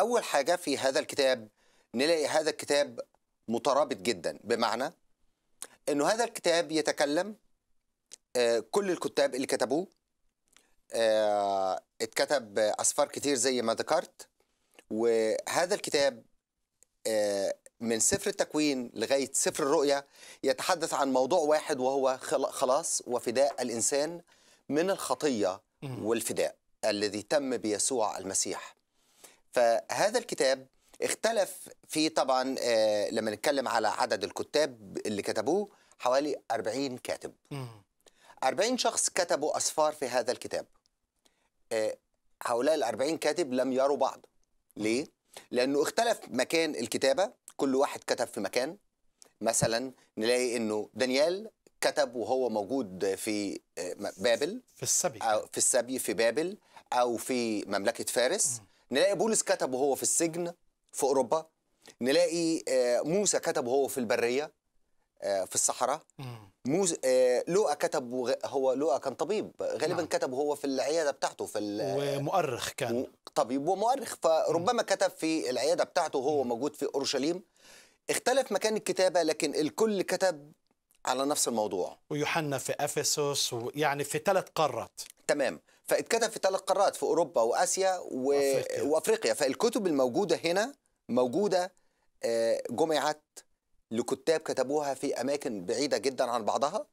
أول حاجة في هذا الكتاب نلاقي هذا الكتاب مترابط جدا بمعنى أنه هذا الكتاب يتكلم آه، كل الكتاب اللي كتبوه آه، اتكتب أسفار كتير زي ما ذكرت وهذا الكتاب آه، من سفر التكوين لغاية سفر الرؤية يتحدث عن موضوع واحد وهو خلاص وفداء الإنسان من الخطية والفداء الذي تم بيسوع المسيح فهذا الكتاب اختلف في طبعا آه، لما نتكلم على عدد الكتاب اللي كتبوه حوالي 40 كاتب 40 شخص كتبوا أسفار في هذا الكتاب آه، هؤلاء ال 40 كاتب لم يروا بعض ليه؟ لأنه اختلف مكان الكتابة كل واحد كتب في مكان مثلا نلاقي أنه دانيال كتب وهو موجود في آه، بابل في السبي أو في السبي في بابل أو في مملكة فارس م. نلاقي بولس كتب وهو في السجن في اوروبا نلاقي آه، موسى كتب وهو في البريه آه، في الصحراء موسى آه، لؤى كتب هو لؤى كان طبيب غالبا نعم. كتب وهو في العياده بتاعته في ال... ومؤرخ كان طبيب ومؤرخ فربما كتب في العياده بتاعته وهو موجود في اورشليم اختلف مكان الكتابه لكن الكل كتب على نفس الموضوع ويوحنا في افسس ويعني في ثلاث قارات تمام فاتكتب في ثلاث قارات في اوروبا واسيا و... أفريقيا. وافريقيا فالكتب الموجوده هنا موجوده آه، جمعت لكتاب كتبوها في اماكن بعيده جدا عن بعضها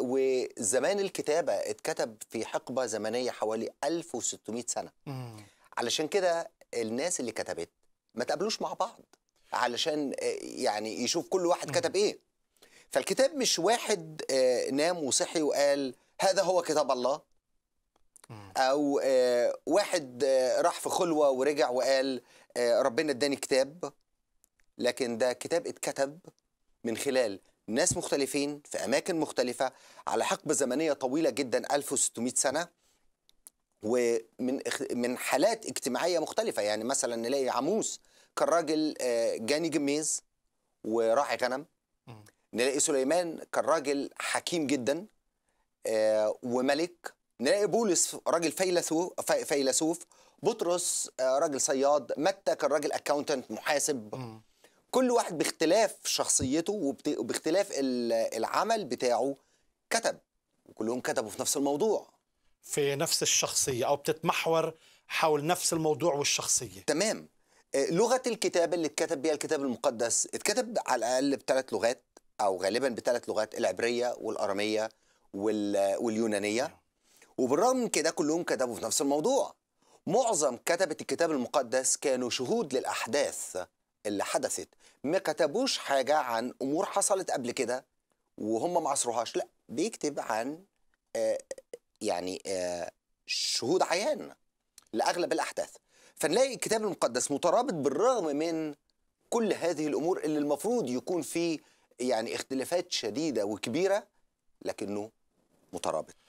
وزمان الكتابه اتكتب في حقبه زمنيه حوالي 1600 سنه مم. علشان كده الناس اللي كتبت ما تقابلوش مع بعض علشان آه، يعني يشوف كل واحد كتب ايه فالكتاب مش واحد آه، نام وصحي وقال هذا هو كتاب الله او آه، واحد آه، راح في خلوه ورجع وقال آه، ربنا اداني كتاب لكن ده كتاب اتكتب من خلال ناس مختلفين في اماكن مختلفه على حقبه زمنيه طويله جدا 1600 سنه ومن من حالات اجتماعيه مختلفه يعني مثلا نلاقي عموس كان راجل جاني جميز وراعي غنم نلاقي سليمان كان راجل حكيم جدا وملك نلاقي بولس راجل فيلسوف فيلسوف بطرس آه، راجل صياد متى كان راجل اكاونتنت محاسب م. كل واحد باختلاف شخصيته وباختلاف العمل بتاعه كتب وكلهم كتبوا في نفس الموضوع في نفس الشخصية أو بتتمحور حول نفس الموضوع والشخصية تمام آه، لغة الكتابة اللي اتكتب بها الكتاب المقدس اتكتب على الأقل بثلاث لغات أو غالبا بثلاث لغات العبرية والأرامية واليونانية وبالرغم من كده كلهم كتبوا في نفس الموضوع معظم كتبة الكتاب المقدس كانوا شهود للأحداث اللي حدثت ما كتبوش حاجة عن أمور حصلت قبل كده وهم ما عصروهاش لا بيكتب عن آه، يعني آه، شهود عيان لأغلب الأحداث فنلاقي الكتاب المقدس مترابط بالرغم من كل هذه الأمور اللي المفروض يكون فيه يعني اختلافات شديدة وكبيرة لكنه مترابط